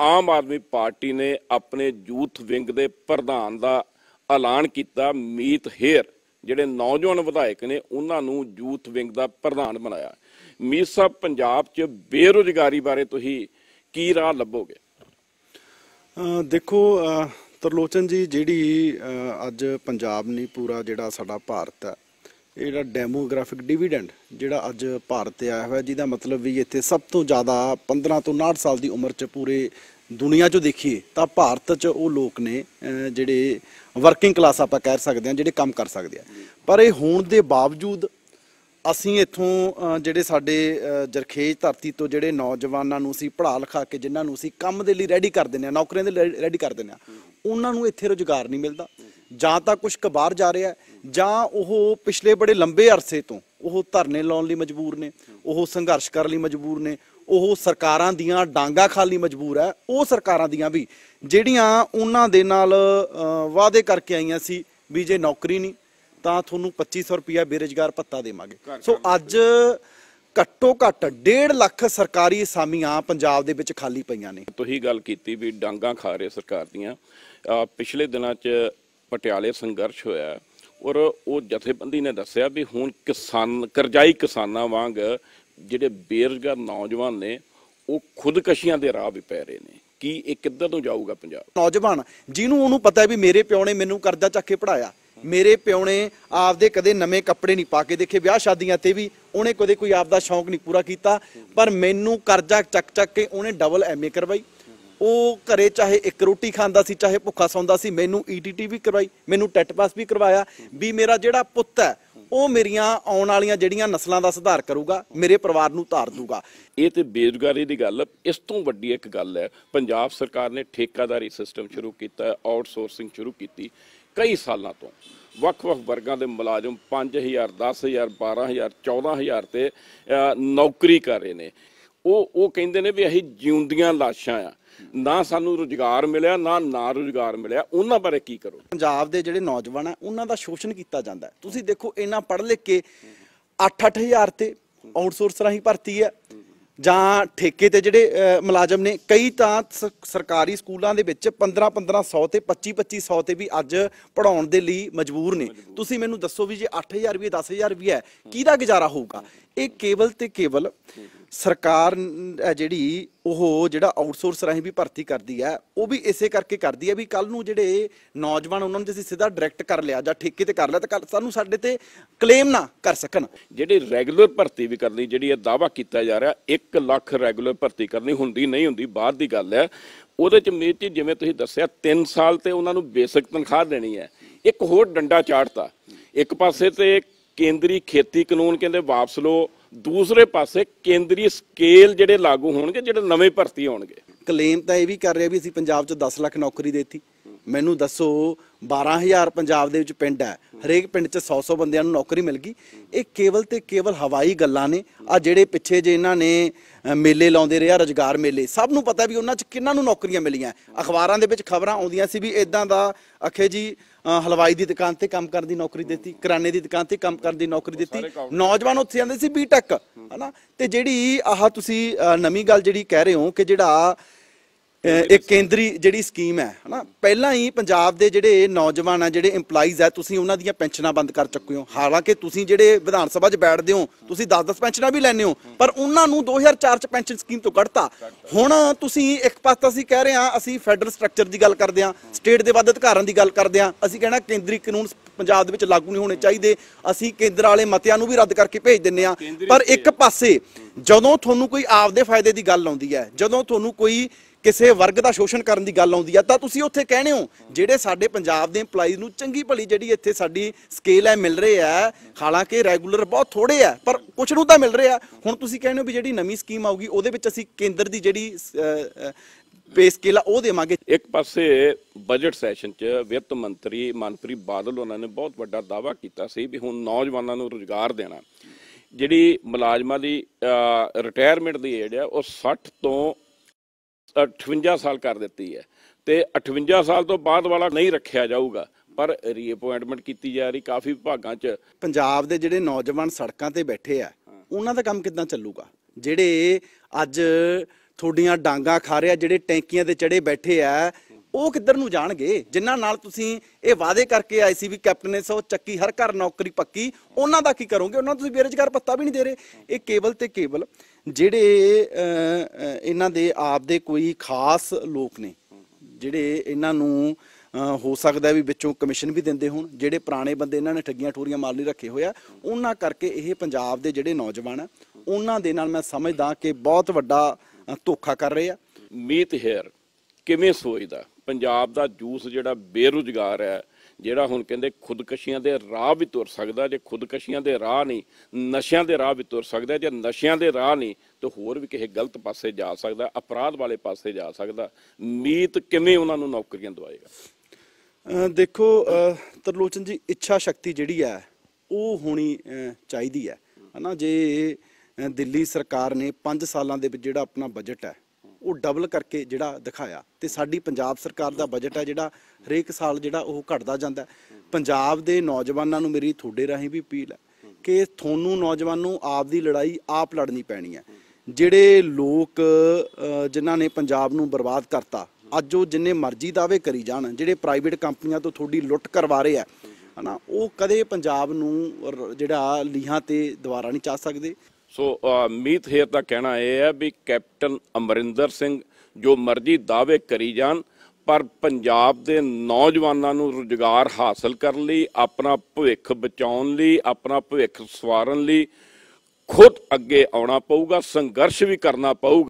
ਆਮ ਆਦਮੀ party ਨੇ ਆਪਣੇ youth wing ਦੇ ਪ੍ਰਧਾਨ ਦਾ ਐਲਾਨ ਕੀਤਾ ਮੀਤ ਹੇਰ ਜਿਹੜੇ ਨੌਜਵਾਨ ਵਿਧਾਇਕ ਨੇ ਉਹਨਾਂ ਨੂੰ ਯੂਥ ਵਿੰਗ ਦਾ ਪ੍ਰਧਾਨ ਬਣਾਇਆ ਮੀਤ ਸਾਹਿਬ ਪੰਜਾਬ 'ਚ ਬੇਰੋਜ਼ਗਾਰੀ ਬਾਰੇ ਤੁਸੀਂ ਕੀ ਰਾਹ ਲੱਭੋਗੇ ਦੇਖੋ ਤਰਲੋਚਨ ਜੀ ਜਿਹੜੀ ਅੱਜ ਪੰਜਾਬ ਨਹੀਂ ਪੂਰਾ ਜਿਹੜਾ ਸਾਡਾ ਭਾਰਤ ਹੈ ਜਿਹੜਾ ਡੈਮੋਗ੍ਰਾਫਿਕ ਡਿਵੀਡੈਂਡ ਜਿਹੜਾ ਅੱਜ ਭਾਰਤ ਤੇ ਆਇਆ ਹੋਇਆ ਜਿਹਦਾ ਮਤਲਬ ਵੀ ਇੱਥੇ ਸਭ ਤੋਂ ਜ਼ਿਆਦਾ 15 ਤੋਂ 59 ਸਾਲ ਦੀ ਉਮਰ 'ਚ ਪੂਰੇ ਦੁਨੀਆ 'ਚ ਦੇਖੀਏ ਤਾਂ ਭਾਰਤ 'ਚ ਉਹ ਲੋਕ ਨੇ ਜਿਹੜੇ ਵਰਕਿੰਗ ਕਲਾਸ ਆਪਾਂ ਕਹਿ ਸਕਦੇ ਹਾਂ ਜਿਹੜੇ ਕੰਮ ਕਰ ਸਕਦੇ ਆ ਪਰ ਇਹ ਹੋਣ ਦੇ ਬਾਵਜੂਦ ਅਸੀਂ ਇਥੋਂ ਜਿਹੜੇ ਸਾਡੇ ਜਰਖੇਜ ਧਰਤੀ ਤੋਂ ਜਿਹੜੇ ਨੌਜਵਾਨਾਂ ਨੂੰ ਅਸੀਂ ਪੜ੍ਹਾ ਲਿਖਾ ਕੇ ਜਿਨ੍ਹਾਂ ਨੂੰ ਅਸੀਂ ਕੰਮ ਦੇ ਲਈ ਰੈਡੀ ਕਰ ਦਿੰਦੇ ਆ ਨੌਕਰੀਆਂ ਦੇ ਲਈ ਰੈਡੀ ਕਰ ਦਿੰਦੇ ਆ ਉਹਨਾਂ ਨੂੰ ਇੱਥੇ ਰੋਜ਼ਗਾਰ ਨਹੀਂ ਮਿਲਦਾ ਜਾਂ ਤਾਂ ਕੁਝ ਕਬਾਰ ਬਾਹਰ ਜਾ ਰਿਹਾ ਜਾਂ ਉਹ ਪਿਛਲੇ ਬੜੇ ਲੰਬੇ ਅਰਸੇ ਤੋਂ ਉਹ ਧਰਨੇ ਲਾਉਣ ਲਈ ਮਜਬੂਰ ਨੇ ਉਹ ਸੰਘਰਸ਼ ਕਰਨ ਲਈ ਮਜਬੂਰ ਨੇ ਉਹ ਸਰਕਾਰਾਂ ਦੀਆਂ ਡਾਂਗਾ ਖਾਣ ਲਈ ਮਜਬੂਰ ਹੈ ਉਹ ਸਰਕਾਰਾਂ ਦੀਆਂ ਵੀ ਜਿਹੜੀਆਂ ਉਹਨਾਂ ਦੇ ਨਾਲ ਵਾਅਦੇ ਕਰਕੇ ਆਈਆਂ ਸੀ ਵੀ ਜੇ ਨੌਕਰੀ ਨਹੀਂ ਤਾਂ ਤੁਹਾਨੂੰ 2500 ਰੁਪਏ ਬੇਰੋਜ਼ਗਾਰ ਭੱਤਾ ਦੇਵਾਂਗੇ ਸੋ ਅੱਜ ਘੱਟੋ ਘੱਟ 1.5 ਲੱਖ ਸਰਕਾਰੀ ਅਸਾਮੀਆਂ ਪੰਜਾਬ ਦੇ ਵਿੱਚ ਖਾਲੀ ਪਈਆਂ ਨੇ ਤੁਸੀਂ ਗੱਲ ਕੀਤੀ ਵੀ ਡਾਂਗਾ ਖਾ ਰਹੇ ਸਰਕਾਰ ਦੀਆਂ ਪਿਛਲੇ ਦਿਨਾਂ 'ਚ ਪਟਿਆਲੇ ਸੰਘਰਸ਼ ਹੋਇਆ ਔਰ ਉਹ ਜਥੇਬੰਦੀ ਨੇ ਦੱਸਿਆ ਵੀ ਹੁਣ ਕਿਸਾਨ ਕਰਜ਼ਾਈ ਕਿਸਾਨਾਂ ਵਾਂਗ ਜਿਹੜੇ ਬੇਰਜ਼ਗਾਰ ਨੌਜਵਾਨ ਨੇ ਉਹ ਖੁਦਕਸ਼ੀਆਂ ਦੇ ਰਾਹ ਵੀ ਪੈ ਰਹੇ ਨੇ ਕੀ ਇਹ ਕਿੱਧਰ ਤੋਂ ਜਾਊਗਾ ਪੰਜਾਬ ਨੌਜਵਾਨ ਜਿਹਨੂੰ ਉਹਨੂੰ ਪਤਾ ਵੀ ਮੇਰੇ ਪਿਓ ਨੇ ਮੈਨੂੰ ਕਰਜ਼ਾ ਚੱਕ ਕੇ ਪੜਾਇਆ ਮੇਰੇ ਪਿਓ ਨੇ ਆਪਦੇ ਕਦੇ ਨਵੇਂ ਕੱਪੜੇ ਨਹੀਂ ਪਾ ਕੇ ਦੇਖੇ ਵਿਆਹ ਸ਼ਾਦੀਆਂ ਤੇ ਵੀ ਉਹਨੇ ਕਦੇ ਕੋਈ ਆਪਦਾ ਸ਼ੌਂਕ ਨਹੀਂ ਪੂਰਾ ਕੀਤਾ ਪਰ ਮੈਨੂੰ ਕਰਜ਼ਾ ਚੱਕ ਚੱਕ ਕੇ ਉਹਨੇ ਡਬਲ ਐਮਏ ਕਰਵਾਈ ਉਹ ਘਰੇ ਚਾਹੇ ਇੱਕ ਰੋਟੀ ਖਾਂਦਾ ਸੀ ਚਾਹੇ ਭੁੱਖਾ ਸੌਂਦਾ ਸੀ ਮੈਨੂੰ ਈਟੀਟੀ e ਵੀ ਕਰਵਾਈ ਮੈਨੂੰ ਟੈਟ ਪਾਸ ਵੀ ਕਰਵਾਇਆ ਵੀ ਮੇਰਾ ਜਿਹੜਾ ਪੁੱਤ ਹੈ ਉਹ ਮੇਰੀਆਂ ਆਉਣ ਵਾਲੀਆਂ ਜਿਹੜੀਆਂ ਨਸਲਾਂ ਦਾ ਸੁਧਾਰ ਕਰੂਗਾ ਮੇਰੇ ਪਰਿਵਾਰ ਨੂੰ ਧਾਰ ਦੂਗਾ ਇਹ ਤੇ ਬੇਰੁਜ਼ਗਾਰੀ ਦੀ ਗੱਲ ਇਸ ਤੋਂ ਵੱਡੀ ਇੱਕ ਗੱਲ ਹੈ ਪੰਜਾਬ ਸਰਕਾਰ ਨੇ ਠੇਕਾਦਾਰੀ ਸਿਸਟਮ ਸ਼ੁਰੂ ਕੀਤਾ ਆਊਟਸੋਰਸਿੰਗ ਸ਼ੁਰੂ ਕੀਤੀ ਕਈ ਸਾਲਾਂ ਤੋਂ ਵੱਖ-ਵੱਖ ਵਰਗਾਂ ਦੇ ਮੁਲਾਜ਼ਮ 5000 10000 12000 14000 ਤੇ ਨੌਕਰੀ ਕਰ ਰਹੇ ਨੇ ਉਹ ਉਹ ਕਹਿੰਦੇ ਨੇ ਵੀ ਅਸੀਂ ਜਿਉਂਦੀਆਂ ਲਾਸ਼ਾਂ ਆ ਨਾ ਸਾਨੂੰ ਰੋਜ਼ਗਾਰ ਮਿਲਿਆ ਨਾ ਨਾ ਰੋਜ਼ਗਾਰ ਮਿਲਿਆ ਉਹਨਾਂ ਬਾਰੇ ਕੀ ਕਰੋ ਪੰਜਾਬ ਦੇ ਜਿਹੜੇ ਨੌਜਵਾਨ ਆ ਉਹਨਾਂ ਦਾ ਸ਼ੋਸ਼ਣ ਕੀਤਾ ਜਾਂਦਾ ਤੁਸੀਂ ਦੇਖੋ ਇਹਨਾਂ ਪੜ੍ਹ ਲਿਖ ਕੇ 8-8000 ਤੇ ਆਊਟਸੋਰਸ ਰਾਹੀਂ ਭਰਤੀ ਆ ਜਾਂ ਠੇਕੇ ਤੇ ਜਿਹੜੇ ਮੁਲਾਜ਼ਮ ਨੇ ਕਈ ਤਾਂ ਸਰਕਾਰੀ ਸਕੂਲਾਂ ਦੇ ਵਿੱਚ 15 1500 ਤੇ 25 2500 ਤੇ ਵੀ ਅੱਜ ਪੜਾਉਣ ਦੇ ਲਈ ਮਜਬੂਰ ਨੇ ਤੁਸੀਂ ਮੈਨੂੰ ਦੱਸੋ ਵੀ ਜੇ 8000 ਵੀ 10000 ਵੀ ਹੈ ਕਿਹਦਾ ਗੁਜ਼ਾਰਾ ਹੋਊਗਾ ਇਹ ਕੇਵਲ ਤੇ ਕੇਵਲ ਸਰਕਾਰ ਜਿਹੜੀ ਉਹ ਜਿਹੜਾ ਆਊਟਸੋਰਸ ਰਾਹੀਂ ਵੀ ਭਰਤੀ ਕਰਦੀ ਹੈ ਉਹ ਵੀ ਇਸੇ ਕਰਕੇ ਕਰਦੀ ਹੈ ਵੀ ਕੱਲ ਨੂੰ ਜਿਹੜੇ ਨੌਜਵਾਨ ਉਹਨਾਂ ਨੂੰ ਜੇ ਅਸੀਂ ਸਿੱਧਾ ਡਾਇਰੈਕਟ ਕਰ ਲਿਆ ਜਾਂ ਠੇਕੇ ਤੇ ਕਰ ਲਿਆ ਤਾਂ ਕੱਲ ਸਾਨੂੰ ਸਾਡੇ ਤੇ ਕਲੇਮ ਨਾ ਕਰ ਸਕਣ ਜਿਹੜੀ ਰੈਗੂਲਰ ਭਰਤੀ ਵੀ ਕਰਨੀ ਜਿਹੜੀ ਇਹ ਦਾਵਾ ਕੀਤਾ ਜਾ ਰਿਹਾ 1 ਲੱਖ ਰੈਗੂਲਰ ਭਰਤੀ ਕਰਨੀ ਹੁੰਦੀ ਨਹੀਂ ਹੁੰਦੀ ਬਾਅਦ ਦੀ ਗੱਲ ਹੈ ਉਹਦੇ ਚ ਮੇਤੀ ਜਿਵੇਂ ਤੁਸੀਂ ਦੱਸਿਆ 3 ਸਾਲ ਤੇ ਉਹਨਾਂ ਨੂੰ ਬੇਸਿਕ ਤਨਖਾਹ ਦੇਣੀ ਹੈ ਇੱਕ ਹੋਰ ਡੰਡਾ ਚਾੜਤਾ ਇੱਕ ਪਾਸੇ ਤੇ ਕੇਂਦਰੀ ਖੇਤੀ ਕਾਨੂੰਨ ਕਹਿੰਦੇ ਵਾਪਸ ਲੋ ਦੂਸਰੇ ਪਾਸੇ ਕੇਂਦਰੀ ਸਕੇਲ ਜਿਹੜੇ ਲਾਗੂ ਹੋਣਗੇ ਜਿਹੜੇ ਨਵੇਂ ਭਰਤੀ ਆਉਣਗੇ ਕਲੇਮ ਤਾਂ ਇਹ ਵੀ ਕਰ ਰਿਹਾ ਵੀ ਅਸੀਂ ਪੰਜਾਬ 'ਚ 10 ਲੱਖ ਨੌਕਰੀ ਦੇਤੀ ਮੈਨੂੰ ਦੱਸੋ 12000 ਪੰਜਾਬ ਦੇ ਵਿੱਚ ਪਿੰਡ ਹੈ ਹਰੇਕ ਪਿੰਡ 'ਚ 100-100 ਬੰਦਿਆਂ ਨੂੰ ਨੌਕਰੀ ਮਿਲ ਗਈ ਇਹ ਕੇਵਲ ਤੇ ਕੇਵਲ ਹਵਾਈ ਗੱਲਾਂ ਨੇ ਆ ਜਿਹੜੇ ਪਿੱਛੇ ਜੇ ਇਹਨਾਂ ਨੇ ਮੇਲੇ ਲਾਉਂਦੇ ਰਿਹਾ ਰੋਜ਼ਗਾਰ ਮੇਲੇ ਸਭ ਨੂੰ ਪਤਾ ਵੀ ਉਹਨਾਂ 'ਚ ਕਿੰਨਾਂ ਨੂੰ ਨੌਕਰੀਆਂ ਮਿਲੀਆਂ ਅਖਬਾਰਾਂ ਦੇ ਵਿੱਚ ਖਬਰਾਂ ਆਉਂਦੀਆਂ ਸੀ ਵੀ ਇਦਾਂ ਦਾ ਅਖੇ ਜੀ ਹਲਵਾਈ ਦੀ ਦੁਕਾਨ ਤੇ ਕੰਮ ਕਰਨ ਦੀ ਨੌਕਰੀ ਦਿੱਤੀ ਕਿਰਾਣੇ ਦੀ ਦੁਕਾਨ ਤੇ ਕੰਮ ਕਰਨ ਦੀ ਨੌਕਰੀ ਦਿੱਤੀ ਨੌਜਵਾਨ ਉੱਥੇ ਜਾਂਦੇ ਸੀ ਬੀਟੈਕ ਹਨਾ ਤੇ ਜਿਹੜੀ ਆਹ ਤੁਸੀਂ ਨਵੀਂ ਗੱਲ ਜਿਹੜੀ ਕਹਿ ਰਹੇ ਹੋ ਕਿ ਜਿਹੜਾ ਇਹ ਕੇਂਦਰੀ ਜਿਹੜੀ ਸਕੀਮ ਹੈ ਹਨਾ ਪਹਿਲਾਂ ਹੀ ਪੰਜਾਬ ਦੇ ਜਿਹੜੇ ਨੌਜਵਾਨ ਆ ਜਿਹੜੇ EMPLOYEES ਆ ਤੁਸੀਂ ਉਹਨਾਂ ਦੀਆਂ ਪੈਨਸ਼ਨਾਂ ਬੰਦ ਕਰ ਚੁੱਕੇ ਹੋ ਹਾਲਾਂਕਿ ਤੁਸੀਂ ਜਿਹੜੇ ਵਿਧਾਨ ਸਭਾ 'ਚ ਬੈਠਦੇ ਹੋ ਤੁਸੀਂ 10-10 ਪੈਨਸ਼ਨਾਂ ਵੀ ਲੈਨੇ ਹੋ ਪਰ ਉਹਨਾਂ ਨੂੰ 2004 'ਚ ਪੈਨਸ਼ਨ ਸਕੀਮ ਤੋਂ ਕੱਢਤਾ ਹੁਣ ਤੁਸੀਂ ਇੱਕ ਪਾਸਾ ਅਸੀਂ ਕਹਿ ਰਹੇ ਆ ਅਸੀਂ ਫੈਡਰਲ ਸਟਰਕਚਰ ਦੀ ਗੱਲ ਕਰਦੇ ਆ ਸਟੇਟ ਦੇ ਵੱਧ ਅਧਿਕਾਰਾਂ ਦੀ ਗੱਲ ਕਰਦੇ ਆ ਅਸੀਂ ਕਹਿਣਾ ਕੇਂਦਰੀ ਕਾਨੂੰਨ ਪੰਜਾਬ ਦੇ ਵਿੱਚ ਲਾਗੂ ਨਹੀਂ ਹੋਣੇ ਚਾਹੀਦੇ ਅਸੀਂ ਕੇਂਦਰ ਵਾਲੇ ਮਤਿਆਂ ਨੂੰ ਵੀ ਰੱਦ ਕਰਕੇ ਭੇਜ ਦਿੰਨੇ ਆ ਪਰ ਇੱਕ ਪਾਸੇ ਜਦੋਂ ਤੁਹਾਨੂੰ ਕੋਈ ਆਪਦੇ ਫਾਇਦੇ ਦੀ ਗੱਲ ਆਉਂਦੀ ਹੈ ਜਦੋਂ ਤੁਹਾਨੂੰ ਕੋਈ ਕਿਸੇ ਵਰਗ ਦਾ ਸ਼ੋਸ਼ਣ ਕਰਨ ਦੀ ਗੱਲ ਆਉਂਦੀ ਆ ਤਾਂ ਤੁਸੀਂ ਉੱਥੇ ਕਹਿੰਦੇ ਹੋ ਜਿਹੜੇ ਸਾਡੇ ਪੰਜਾਬ ਦੇ EMPLOYEES ਨੂੰ ਚੰਗੀ ਭਲੀ ਜਿਹੜੀ ਇੱਥੇ ਸਾਡੀ ਸਕੇਲ ਹੈ ਮਿਲ ਰਹੀ ਹੈ ਹਾਲਾਂਕਿ ਰੈਗੂਲਰ ਬਹੁਤ ਥੋੜੇ ਆ ਪਰ ਕੁਝ ਨੂੰ ਤਾਂ ਮਿਲ ਰਿਹਾ ਹੁਣ ਤੁਸੀਂ ਕਹਿੰਦੇ ਹੋ ਵੀ ਜਿਹੜੀ ਨਵੀਂ ਸਕੀਮ ਆਊਗੀ ਉਹਦੇ ਵਿੱਚ ਅਸੀਂ ਕੇਂਦਰ ਦੀ ਜਿਹੜੀ ਪੇ ਸਕੇਲ ਆ ਉਹ ਦੇਵਾਂਗੇ ਇੱਕ ਪਾਸੇ ਬਜਟ ਸੈਸ਼ਨ 'ਚ ਵਿੱਤ ਮੰਤਰੀ ਮਨਪ੍ਰੀਤ ਬਾਦਲ ਉਹਨਾਂ ਨੇ ਬਹੁਤ ਵੱਡਾ ਦਾਅਵਾ ਕੀਤਾ ਸੀ ਵੀ ਹੁਣ ਨੌਜਵਾਨਾਂ ਨੂੰ ਰੋਜ਼ਗਾਰ ਦੇਣਾ ਜਿਹੜੀ ਮੁਲਾਜ਼ਮਾਂ ਦੀ ਰਿਟਾਇਰਮੈਂਟ ਦੀ ਏਜ ਹੈ ਉਹ 60 ਤੋਂ 58 ਸਾਲ ਕਰ ਦਿੱਤੀ ਹੈ ਤੇ 58 ਸਾਲ ਤੋਂ ਬਾਅਦ ਵਾਲਾ ਨਹੀਂ ਰੱਖਿਆ ਜਾਊਗਾ ਪਰ ਰੀਅਪਾਇੰਟਮੈਂਟ ਕੀਤੀ ਜਾ ਰਹੀ ਕਾਫੀ ਵਿਭਾਗਾਂ 'ਚ ਪੰਜਾਬ ਦੇ ਜਿਹੜੇ ਨੌਜਵਾਨ ਸੜਕਾਂ ਤੇ ਬੈਠੇ ਆ ਉਹਨਾਂ ਦਾ ਕੰਮ ਕਿੱਦਾਂ ਚੱਲੂਗਾ ਜਿਹੜੇ ਅੱਜ ਥੋਡੀਆਂ ਡਾਂਗਾ ਖਾ ਰਿਆ ਜਿਹੜੇ ਟੈਂਕੀਆਂ ਤੇ ਚੜੇ ਬੈਠੇ ਆ ਉਹ ਕਿੱਧਰ ਨੂੰ ਜਾਣਗੇ ਜਿਨ੍ਹਾਂ ਨਾਲ ਤੁਸੀਂ ਇਹ ਵਾਅਦੇ ਕਰਕੇ ਆਏ ਸੀ ਵੀ ਕੈਪਟਨ ਨੇ ਸੋ ਚੱਕੀ ਹਰ ਘਰ ਨੌਕਰੀ ਪੱਕੀ ਉਹਨਾਂ ਦਾ ਕੀ ਕਰੋਗੇ ਉਹਨਾਂ ਨੂੰ ਤੁਸੀਂ ਬੇਰੋਜ਼ਗਾਰ ਪੱਤਾ ਵੀ ਨਹੀਂ ਦੇ ਰਹੇ ਇਹ ਕੇਵਲ ਤੇ ਕੇਵਲ ਜਿਹੜੇ ਇਹਨਾਂ ਦੇ ਆਪ ਦੇ ਕੋਈ ਖਾਸ ਲੋਕ ਨੇ ਜਿਹੜੇ ਇਹਨਾਂ ਨੂੰ ਹੋ ਸਕਦਾ ਵੀ ਵਿੱਚੋਂ ਕਮਿਸ਼ਨ ਵੀ ਦਿੰਦੇ ਹੋਣ ਜਿਹੜੇ ਪੁਰਾਣੇ ਬੰਦੇ ਇਹਨਾਂ ਨੇ ਠੱਗੀਆਂ ਠੋਰੀਆਂ ਮਾਰ ਲਈ ਰੱਖੇ ਹੋਇਆ ਉਹਨਾਂ ਕਰਕੇ ਇਹ ਪੰਜਾਬ ਦੇ ਜਿਹੜੇ ਨੌਜਵਾਨ ਆ ਉਹਨਾਂ ਦੇ ਨਾਲ ਮੈਂ ਸਮਝਦਾ ਕਿ ਬਹੁਤ ਵੱਡਾ ਧੋਖਾ ਕਰ ਰਹੇ ਆ ਮੀਤ ਹੇਅਰ ਕਿਵੇਂ ਸੋਚਦਾ ਪੰਜਾਬ ਦਾ ਜੂਸ ਜਿਹੜਾ ਬੇਰੁਜ਼ਗਾਰ ਹੈ ਜਿਹੜਾ ਹੁਣ ਕਹਿੰਦੇ ਖੁਦਕਸ਼ੀਆਂ ਦੇ ਰਾਹ ਵੀ ਤੁਰ ਸਕਦਾ ਜੇ ਖੁਦਕਸ਼ੀਆਂ ਦੇ ਰਾਹ ਨਹੀਂ ਨਸ਼ਿਆਂ ਦੇ ਰਾਹ ਵੀ ਤੁਰ ਸਕਦਾ ਜੇ ਨਸ਼ਿਆਂ ਦੇ ਰਾਹ ਨਹੀਂ ਤਾਂ ਹੋਰ ਵੀ ਕਿਸੇ ਗਲਤ ਪਾਸੇ ਜਾ ਸਕਦਾ ਅਪਰਾਧ ਵਾਲੇ ਪਾਸੇ ਜਾ ਸਕਦਾ ਨੀਤ ਕਿਵੇਂ ਉਹਨਾਂ ਨੂੰ ਨੌਕਰੀਆਂ ਦਵਾਏਗਾ ਦੇਖੋ ਤਰਲੋਚਨ ਜੀ ਇੱਛਾ ਸ਼ਕਤੀ ਜਿਹੜੀ ਹੈ ਉਹ ਹੋਣੀ ਚਾਹੀਦੀ ਹੈ ਹਨਾ ਜੇ ਦਿੱਲੀ ਸਰਕਾਰ ਨੇ 5 ਸਾਲਾਂ ਦੇ ਵਿੱਚ ਜਿਹੜਾ ਆਪਣਾ ਬਜਟ ਹੈ ਉਹ ਡਬਲ ਕਰਕੇ ਜਿਹੜਾ ਦਿਖਾਇਆ ਤੇ ਸਾਡੀ ਪੰਜਾਬ ਸਰਕਾਰ ਦਾ ਬਜਟ ਹੈ ਜਿਹੜਾ ਹਰੇਕ ਸਾਲ ਜਿਹੜਾ ਉਹ ਘਟਦਾ ਜਾਂਦਾ ਪੰਜਾਬ ਦੇ ਨੌਜਵਾਨਾਂ ਨੂੰ ਮੇਰੀ ਤੁਹਾਡੇ ਰਾਹੀਂ ਵੀ ਅਪੀਲ ਹੈ ਕਿ ਤੁਹਾਨੂੰ ਨੌਜਵਾਨ ਨੂੰ ਆਪ ਦੀ ਲੜਾਈ ਆਪ ਲੜਨੀ ਪੈਣੀ ਹੈ ਜਿਹੜੇ ਲੋਕ ਜਿਨ੍ਹਾਂ ਨੇ ਪੰਜਾਬ ਨੂੰ ਬਰਬਾਦ ਕਰਤਾ ਅੱਜ ਉਹ ਜਿੰਨੇ ਮਰਜ਼ੀ ਦਾਅਵੇ ਕਰੀ ਜਾਣ ਜਿਹੜੇ ਪ੍ਰਾਈਵੇਟ ਕੰਪਨੀਆਂ ਤੋਂ ਤੁਹਾਡੀ ਲੁੱਟ ਕਰਵਾ ਰਹੇ ਆ ਹਨਾ ਉਹ ਕਦੇ ਪੰਜਾਬ ਨੂੰ ਜਿਹੜਾ ਲੀਹਾਂ ਤੇ ਦੁਬਾਰਾ ਨਹੀਂ ਚਾ ਸਕਦੇ ਸੋ ਮੀਤ ਹੇਰ ਦਾ ਕਹਿਣਾ ਇਹ ਹੈ ਵੀ ਕੈਪਟਨ ਅਮਰਿੰਦਰ ਸਿੰਘ ਜੋ ਮਰਜ਼ੀ ਦਾਅਵੇ ਕਰੀ ਜਾਣ ਪਰ ਪੰਜਾਬ ਦੇ ਨੌਜਵਾਨਾਂ ਨੂੰ ਰੁਜ਼ਗਾਰ ਹਾਸਲ ਕਰਨ ਲਈ ਆਪਣਾ ਭਵਿੱਖ ਬਚਾਉਣ ਲਈ ਆਪਣਾ ਭਵਿੱਖ ਸਵਾਰਨ ਲਈ ਖੁਦ ਅੱਗੇ ਆਉਣਾ ਪਊਗਾ ਸੰਘਰਸ਼ ਵੀ ਕਰਨਾ ਪਊਗਾ